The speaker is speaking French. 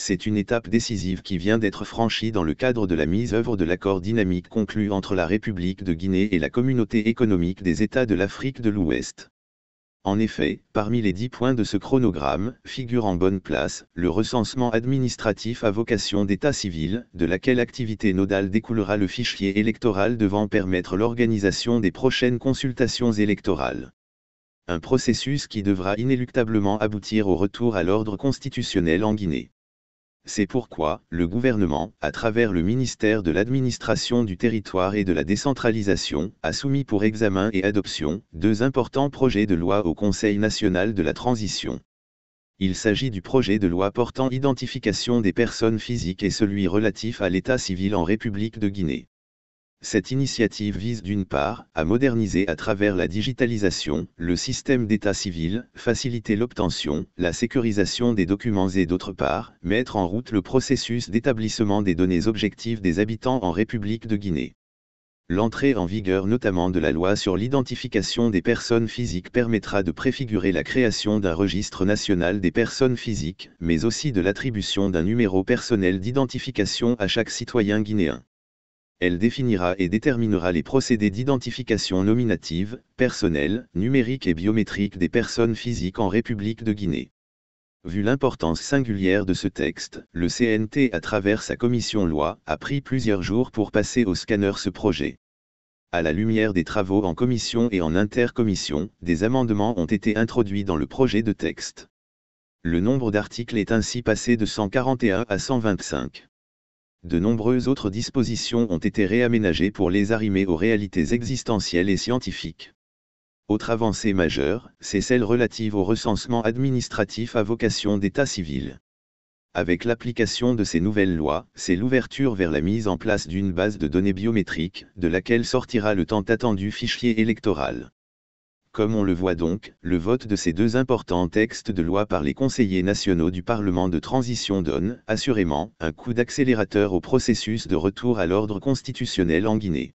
c'est une étape décisive qui vient d'être franchie dans le cadre de la mise œuvre de l'accord dynamique conclu entre la République de Guinée et la Communauté économique des États de l'Afrique de l'Ouest. En effet, parmi les dix points de ce chronogramme, figure en bonne place, le recensement administratif à vocation d'état civil, de laquelle activité nodale découlera le fichier électoral devant permettre l'organisation des prochaines consultations électorales. Un processus qui devra inéluctablement aboutir au retour à l'ordre constitutionnel en Guinée. C'est pourquoi, le gouvernement, à travers le ministère de l'administration du territoire et de la décentralisation, a soumis pour examen et adoption, deux importants projets de loi au Conseil national de la transition. Il s'agit du projet de loi portant identification des personnes physiques et celui relatif à l'état civil en République de Guinée. Cette initiative vise d'une part à moderniser à travers la digitalisation le système d'état civil, faciliter l'obtention, la sécurisation des documents et d'autre part mettre en route le processus d'établissement des données objectives des habitants en République de Guinée. L'entrée en vigueur notamment de la loi sur l'identification des personnes physiques permettra de préfigurer la création d'un registre national des personnes physiques, mais aussi de l'attribution d'un numéro personnel d'identification à chaque citoyen guinéen elle définira et déterminera les procédés d'identification nominative, personnelle, numérique et biométrique des personnes physiques en République de Guinée. Vu l'importance singulière de ce texte, le CNT à travers sa commission loi a pris plusieurs jours pour passer au scanner ce projet. À la lumière des travaux en commission et en intercommission, des amendements ont été introduits dans le projet de texte. Le nombre d'articles est ainsi passé de 141 à 125 de nombreuses autres dispositions ont été réaménagées pour les arrimer aux réalités existentielles et scientifiques. Autre avancée majeure, c'est celle relative au recensement administratif à vocation d'état civil. Avec l'application de ces nouvelles lois, c'est l'ouverture vers la mise en place d'une base de données biométriques, de laquelle sortira le tant attendu fichier électoral. Comme on le voit donc, le vote de ces deux importants textes de loi par les conseillers nationaux du Parlement de transition donne, assurément, un coup d'accélérateur au processus de retour à l'ordre constitutionnel en Guinée.